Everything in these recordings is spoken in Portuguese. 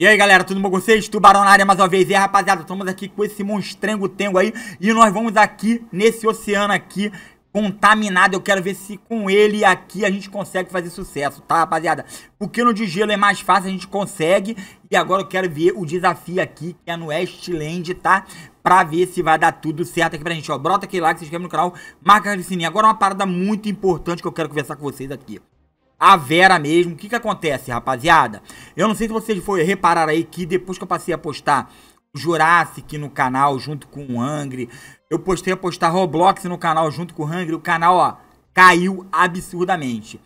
E aí galera, tudo bom com vocês? Tubarão na área mais uma vez. E rapaziada, estamos aqui com esse monstrengo tengo aí. E nós vamos aqui nesse oceano aqui contaminado. Eu quero ver se com ele aqui a gente consegue fazer sucesso, tá rapaziada? Porque no de gelo é mais fácil, a gente consegue. E agora eu quero ver o desafio aqui, que é no Westland, tá? Pra ver se vai dar tudo certo aqui pra gente, ó. Brota aquele like, se inscreve no canal, marca o sininho. Agora uma parada muito importante que eu quero conversar com vocês aqui a Vera mesmo. O que que acontece, rapaziada? Eu não sei se vocês foram reparar aí que depois que eu passei a postar Jurassic no canal junto com o Hungry, eu postei a postar Roblox no canal junto com o Hungry, o canal, ó, caiu absurdamente.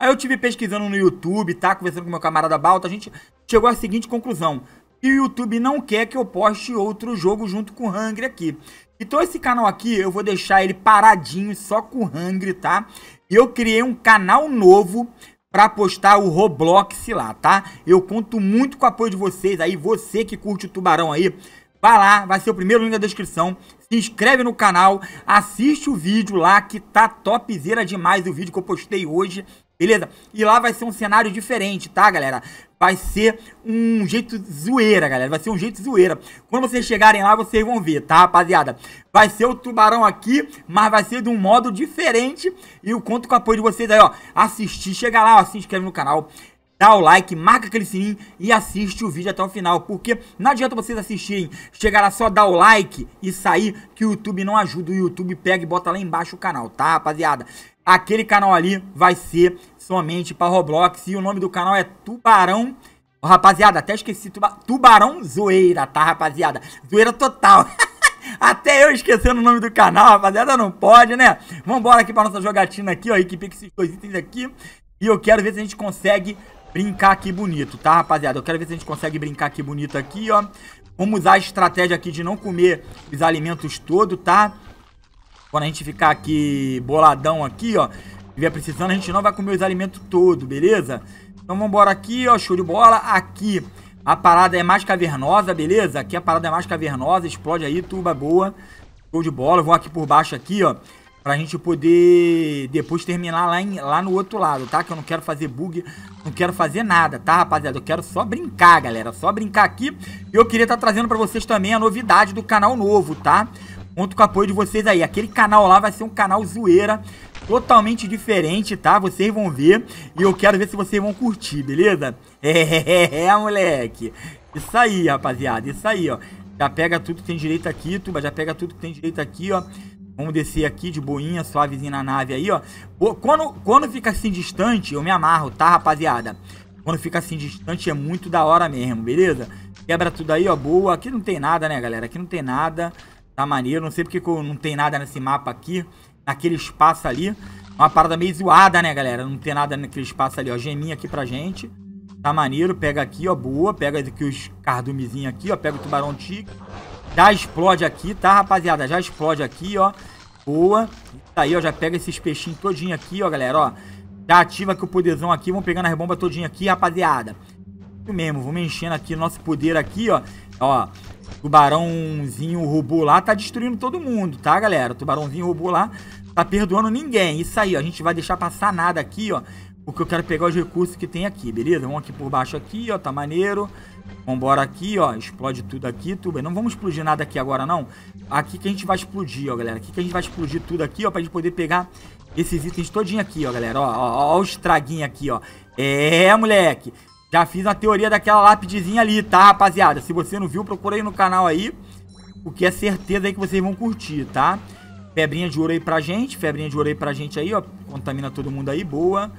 Aí eu tive pesquisando no YouTube, tá, conversando com meu camarada Balta, a gente chegou à seguinte conclusão. E o YouTube não quer que eu poste outro jogo junto com o Hungry aqui. Então esse canal aqui, eu vou deixar ele paradinho só com o Hungry, tá? eu criei um canal novo para postar o Roblox lá, tá? Eu conto muito com o apoio de vocês aí, você que curte o Tubarão aí, vai lá, vai ser o primeiro link da descrição, se inscreve no canal, assiste o vídeo lá que tá topzera demais o vídeo que eu postei hoje, Beleza? E lá vai ser um cenário diferente, tá, galera? Vai ser um jeito zoeira, galera. Vai ser um jeito zoeira. Quando vocês chegarem lá, vocês vão ver, tá, rapaziada? Vai ser o tubarão aqui, mas vai ser de um modo diferente. E eu conto com o apoio de vocês aí, ó. Assistir, chega lá, ó, se inscreve no canal dá o like, marca aquele sininho e assiste o vídeo até o final, porque não adianta vocês assistirem, chegar lá só dar o like e sair, que o YouTube não ajuda, o YouTube pega e bota lá embaixo o canal, tá rapaziada? Aquele canal ali vai ser somente para Roblox e o nome do canal é Tubarão Rapaziada, até esqueci, tuba Tubarão Zoeira, tá rapaziada? Zoeira total. Até eu esquecendo o nome do canal, rapaziada, não pode, né? Vamos Vambora aqui pra nossa jogatina aqui, ó, equipe com esses dois itens aqui. E eu quero ver se a gente consegue brincar aqui bonito, tá, rapaziada? Eu quero ver se a gente consegue brincar aqui bonito aqui, ó. Vamos usar a estratégia aqui de não comer os alimentos todos, tá? Quando a gente ficar aqui boladão aqui, ó, estiver precisando, a gente não vai comer os alimentos todos, beleza? Então vamos embora aqui, ó, show de bola. Aqui a parada é mais cavernosa, beleza? Aqui a parada é mais cavernosa, explode aí, turba boa. Show de bola, vou aqui por baixo aqui, ó pra gente poder depois terminar lá, em, lá no outro lado, tá? Que eu não quero fazer bug, não quero fazer nada, tá, rapaziada? Eu quero só brincar, galera, só brincar aqui. E eu queria estar tá trazendo pra vocês também a novidade do canal novo, tá? Conto com o apoio de vocês aí. Aquele canal lá vai ser um canal zoeira, totalmente diferente, tá? Vocês vão ver e eu quero ver se vocês vão curtir, beleza? É, é, é moleque. Isso aí, rapaziada, isso aí, ó. Já pega tudo que tem direito aqui, tuba, já pega tudo que tem direito aqui, ó. Vamos descer aqui de boinha, suavezinho na nave aí, ó. Quando, quando fica assim distante, eu me amarro, tá, rapaziada? Quando fica assim distante é muito da hora mesmo, beleza? Quebra tudo aí, ó, boa. Aqui não tem nada, né, galera? Aqui não tem nada. Tá maneiro, não sei porque não tem nada nesse mapa aqui. Naquele espaço ali. É uma parada meio zoada, né, galera? Não tem nada naquele espaço ali, ó. Geminha aqui pra gente. Tá maneiro, pega aqui, ó, boa. Pega aqui os cardumezinhos aqui, ó. Pega o tubarão tigre. Já explode aqui, tá, rapaziada? Já explode aqui, ó. Boa. Isso aí, ó. Já pega esses peixinhos todinho aqui, ó, galera, ó. Já ativa aqui o poderzão aqui. Vamos pegando as bombas todinho aqui, rapaziada. Isso mesmo. Vamos enchendo aqui o nosso poder aqui, ó. Ó. Tubarãozinho robô lá tá destruindo todo mundo, tá, galera? Tubarãozinho robô lá tá perdoando ninguém. Isso aí, ó. A gente vai deixar passar nada aqui, ó. Porque eu quero pegar os recursos que tem aqui, beleza? Vamos aqui por baixo aqui, ó. Tá maneiro. Vambora aqui, ó. Explode tudo aqui, tudo bem. Não vamos explodir nada aqui agora, não. Aqui que a gente vai explodir, ó, galera. Aqui que a gente vai explodir tudo aqui, ó. Pra gente poder pegar esses itens todinho aqui, ó, galera. Ó, ó, ó o estraguinho aqui, ó. É, moleque. Já fiz a teoria daquela lápidezinha ali, tá, rapaziada? Se você não viu, procura aí no canal aí. O que é certeza aí que vocês vão curtir, Tá? Febrinha de ouro aí pra gente, febrinha de ouro aí pra gente aí, ó. Contamina todo mundo aí, boa.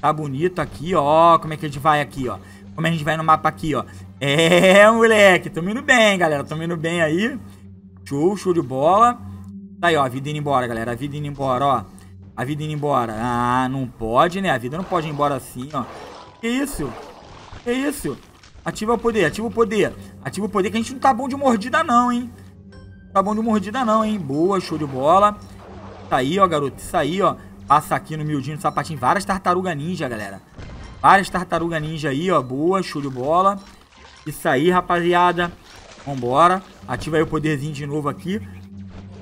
Tá bonito aqui, ó. Como é que a gente vai aqui, ó? Como é que a gente vai no mapa aqui, ó? É, moleque, tô indo bem, galera. tô indo bem aí. Show, show de bola. Tá aí, ó, a vida indo embora, galera. A vida indo embora, ó. A vida indo embora. Ah, não pode, né? A vida não pode ir embora assim, ó. Que isso? Que isso? Ativa o poder, ativa o poder. Ativa o poder que a gente não tá bom de mordida não, hein? Tá bom de mordida não, hein? Boa, show de bola. Isso tá aí, ó, garoto. Isso aí, ó. Passa aqui no miudinho, do sapatinho. Várias tartaruga ninja, galera. Várias tartaruga ninja aí, ó. Boa, show de bola. Isso aí, rapaziada. Vambora. Ativa aí o poderzinho de novo aqui.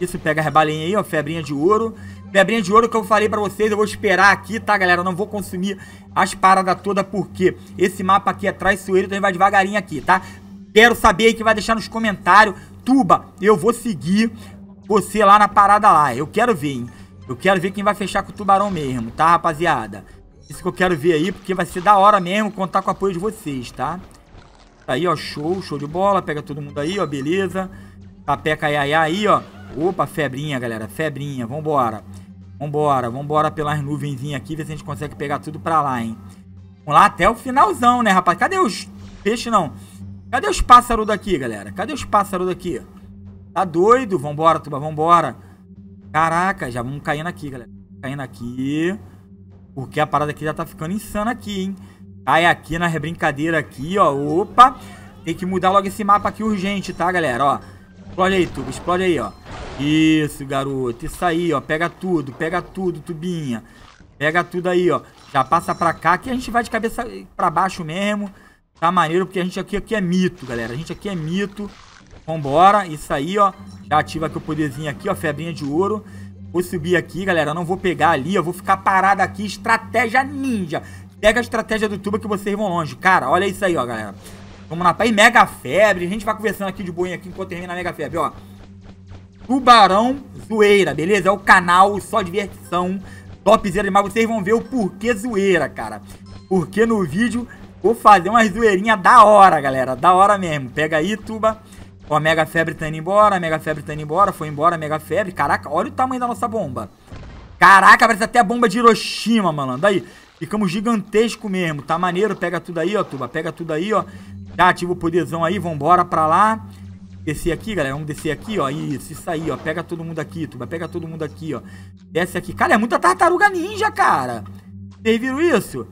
Isso, pega as balinhas aí, ó. Febrinha de ouro. Febrinha de ouro que eu falei pra vocês, eu vou esperar aqui, tá, galera? Eu não vou consumir as paradas todas, porque esse mapa aqui é traiçoeiro, então a gente vai devagarinho aqui, tá? Quero saber aí que vai deixar nos comentários Tuba, eu vou seguir você lá na parada lá. Eu quero ver, hein? Eu quero ver quem vai fechar com o Tubarão mesmo, tá, rapaziada? Isso que eu quero ver aí, porque vai ser da hora mesmo contar com o apoio de vocês, tá? Aí, ó, show, show de bola. Pega todo mundo aí, ó, beleza. Papeca aí, aí, ó. Opa, febrinha, galera, febrinha. Vambora. Vambora, vambora pelas nuvenzinhas aqui, ver se a gente consegue pegar tudo pra lá, hein? Vamos lá até o finalzão, né, rapaz? Cadê os peixes, não? Cadê os pássaros daqui, galera? Cadê os pássaros daqui? Tá doido? Vambora, tuba, vambora. Caraca, já vamos caindo aqui, galera. Caindo aqui. Porque a parada aqui já tá ficando insana aqui, hein? Cai aqui na rebrincadeira aqui, ó. Opa. Tem que mudar logo esse mapa aqui urgente, tá, galera? Ó. Explode aí, tuba. Explode aí, ó. Isso, garoto. Isso aí, ó. Pega tudo. Pega tudo, tubinha. Pega tudo aí, ó. Já passa pra cá que a gente vai de cabeça pra baixo mesmo. Tá maneiro, porque a gente aqui, aqui é mito, galera. A gente aqui é mito. Vambora, isso aí, ó. Já ativa aqui o poderzinho aqui, ó, febrinha de ouro. Vou subir aqui, galera, não vou pegar ali, eu vou ficar parado aqui, estratégia ninja. Pega a estratégia do tuba que vocês vão longe. Cara, olha isso aí, ó, galera. Vamos lá. E tá Mega Febre, a gente vai conversando aqui de boinha aqui enquanto termina a Mega Febre, ó. Tubarão Zoeira, beleza? É o canal só diversão, topzera demais. Vocês vão ver o porquê zoeira, cara. Porque no vídeo Vou fazer uma zoeirinha da hora, galera. Da hora mesmo. Pega aí, tuba. Ó, Mega Febre tá indo embora, Mega Febre tá indo embora, foi embora, Mega Febre. Caraca, olha o tamanho da nossa bomba. Caraca, parece até a bomba de Hiroshima, malandro aí. ficamos gigantesco mesmo. Tá maneiro, pega tudo aí, ó, tuba. Pega tudo aí, ó. Já ativa o poderzão aí, vambora pra lá. Descer aqui, galera, vamos descer aqui, ó. Isso, isso aí, ó. Pega todo mundo aqui, tuba. Pega todo mundo aqui, ó. Desce aqui. Cara, é muita tartaruga ninja, cara. Vocês viram isso?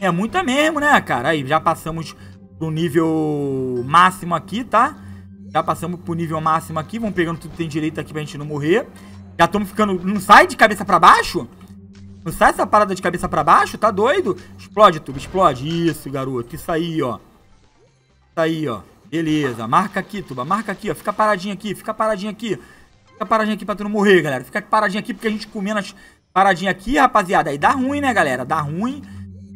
É muita mesmo, né, cara? Aí, já passamos pro nível máximo aqui, tá? Já passamos pro nível máximo aqui. Vamos pegando tudo que tem direito aqui pra gente não morrer. Já estamos ficando... Não sai de cabeça pra baixo? Não sai essa parada de cabeça pra baixo? Tá doido? Explode, tubo, explode. Isso, garoto. Isso aí, ó. Isso aí, ó. Beleza. Marca aqui, tuba. Marca aqui, ó. Fica paradinho aqui. Fica paradinho aqui. Fica paradinho aqui pra tu não morrer, galera. Fica paradinho aqui porque a gente comendo as paradinhas aqui, rapaziada. Aí dá ruim, né, galera? Dá ruim.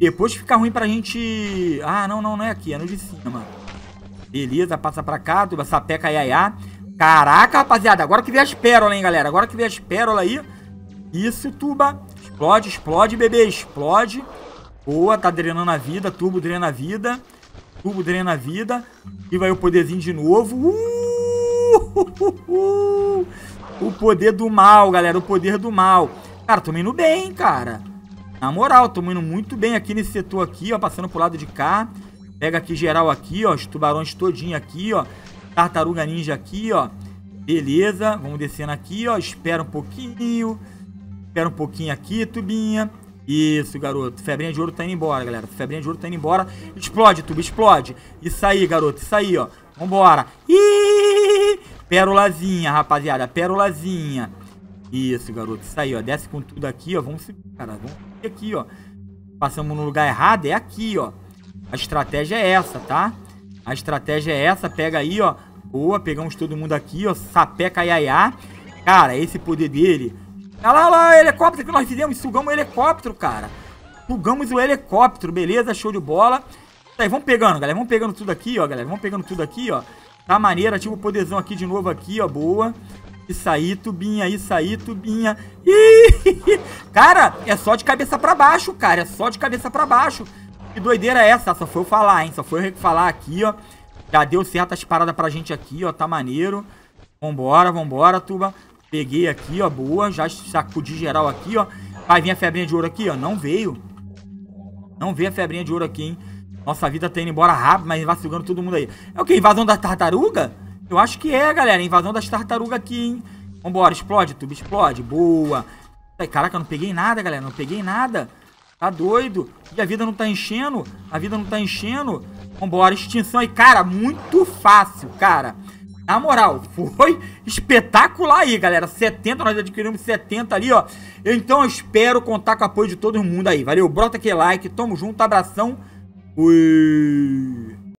Depois fica ruim pra gente... Ah, não, não, não é aqui. É no de cima. Beleza, passa pra cá. Tuba sapeca, iaiá. Caraca, rapaziada. Agora que vem as pérolas, hein, galera. Agora que vem as pérolas aí. Isso, tuba. Explode, explode, bebê. Explode. Boa, tá drenando a vida. Turbo drena a vida. Turbo drena a vida. E vai o poderzinho de novo. uh. O poder do mal, galera. O poder do mal. Cara, tô indo bem, cara. Na moral, estamos indo muito bem aqui nesse setor aqui, ó. Passando pro lado de cá. Pega aqui geral aqui, ó. Os tubarões todinho aqui, ó. Tartaruga ninja aqui, ó. Beleza. Vamos descendo aqui, ó. Espera um pouquinho. Espera um pouquinho aqui, tubinha. Isso, garoto. Febrinha de ouro tá indo embora, galera. Febrinha de ouro tá indo embora. Explode, tubo, explode. Isso aí, garoto. Isso aí, ó. Vambora. Ih! Pérolazinha, rapaziada. Pérolazinha. Isso, garoto. Isso aí, ó. Desce com tudo aqui, ó. Vamos seguir, cara. Vamos seguir aqui, ó. Passamos no lugar errado, é aqui, ó. A estratégia é essa, tá? A estratégia é essa. Pega aí, ó. Boa, pegamos todo mundo aqui, ó. Sapeca iaiá. Cara, esse poder dele. Olha lá, olha lá, helicóptero que nós fizemos. Sugamos o helicóptero, cara. Sugamos o helicóptero, beleza? Show de bola. Aí, vamos pegando, galera. Vamos pegando tudo aqui, ó, galera. Vamos pegando tudo aqui, ó. Tá maneiro. Ativa o poderzão aqui de novo aqui, ó. Boa. Isso aí, tubinha, isso aí, tubinha. Ih, cara, é só de cabeça pra baixo, cara. É só de cabeça pra baixo. Que doideira é essa? Só foi eu falar, hein? Só foi eu falar aqui, ó. Já deu certo as paradas pra gente aqui, ó. Tá maneiro. Vambora, vambora, tuba. Peguei aqui, ó. Boa. Já sacudi geral aqui, ó. Vai vir a febrinha de ouro aqui, ó. Não veio. Não veio a febrinha de ouro aqui, hein? Nossa vida tá indo embora rápido, mas vai sugando todo mundo aí. É o que? Invasão da tartaruga? Eu acho que é, galera. Invasão das tartarugas aqui, hein? Vambora, explode, tubo, explode. Boa. Caraca, eu não peguei nada, galera. Não peguei nada. Tá doido. E a vida não tá enchendo. A vida não tá enchendo. Vambora, extinção aí. Cara, muito fácil, cara. Na moral, foi espetacular aí, galera. 70, nós adquirimos 70 ali, ó. Então eu espero contar com o apoio de todo mundo aí. Valeu, brota aquele like. Tamo junto, abração. Fui.